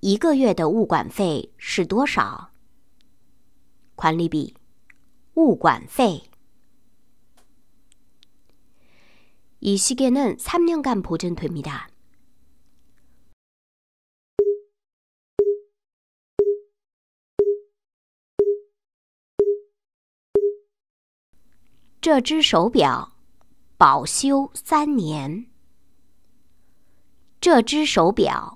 一个月的物管费是多少？宽利比，物管费。이시계는삼년간보존됩니다这只手表保修三年。这只手表。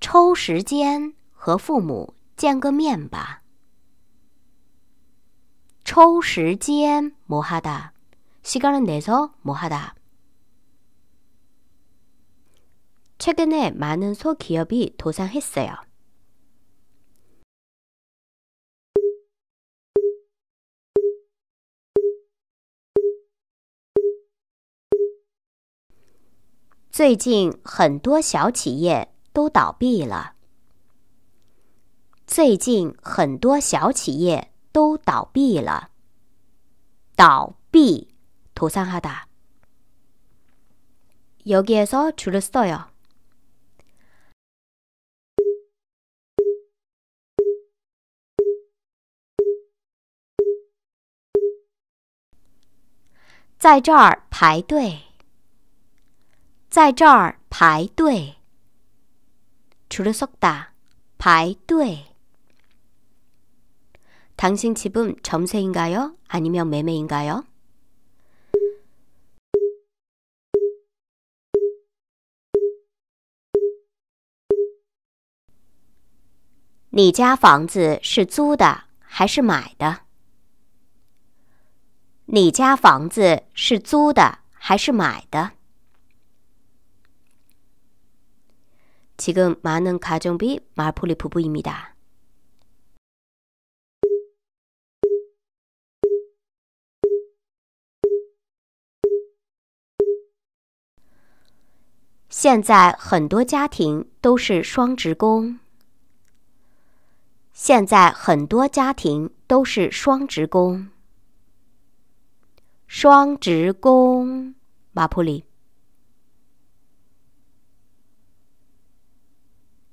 抽时间和父母见个面吧。抽时间뭐 하다. 시간을 내서 뭐 하다. 최근에 많은 소기업이 도상했어요. "最近很多小企业都倒闭了。最近很多小企业都倒闭了。倒闭，도산하 다。 여기에서줄을써 요。 在这儿排队。在这儿排队。 줄을 섰다. 바이뚜에. 당신 집은 점세인가요? 아니면 매매인가요? 니家房子是租的还是买的? 你家房子是租的还是买的？지금많은가정비마포리부부입니다现在很多家庭都是双职工。现在很多家庭都是双职工。双职工马普里。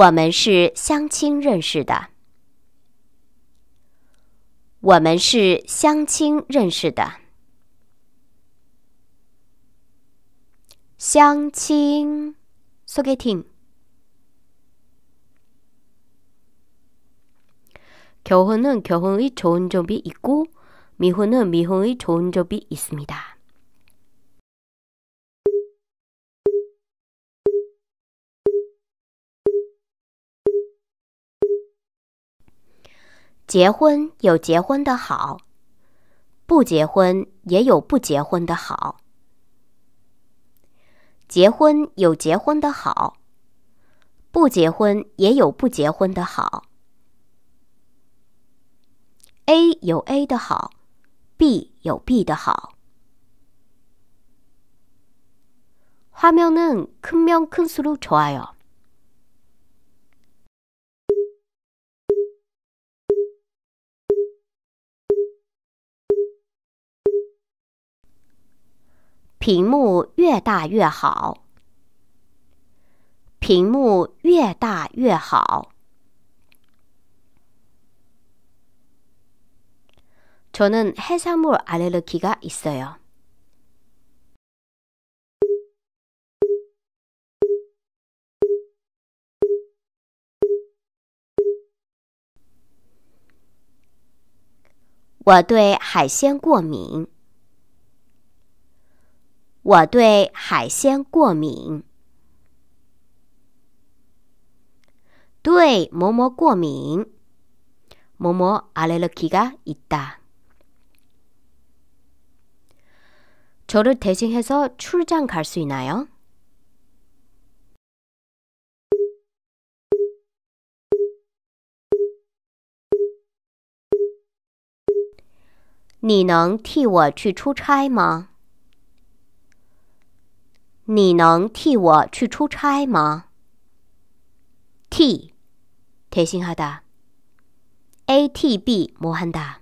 我们是相亲认识的。我们是相亲认识的。相亲，i n g 结婚是结婚的좋은조비있 고， 离婚은미혼의좋은조비있습니 다。 结婚有结婚的好，不结婚也有不结婚的好。结婚有结婚的好，不结婚也有不结婚的好。A 有 A 的好，B 有 B 的好。화면은큰면큰수로좋아요屏幕越大越好。屏幕越大越好。저는해산물알레르기가있어 요。 我对海鲜过敏。我对海鲜过敏。对某某过敏，某某 a l l e r g 있 다。 저를대신해서출장갈수있나 요？ 你能替我去出差吗？你能替我去出差吗？替，替谁啊的？A T B 么？汉达。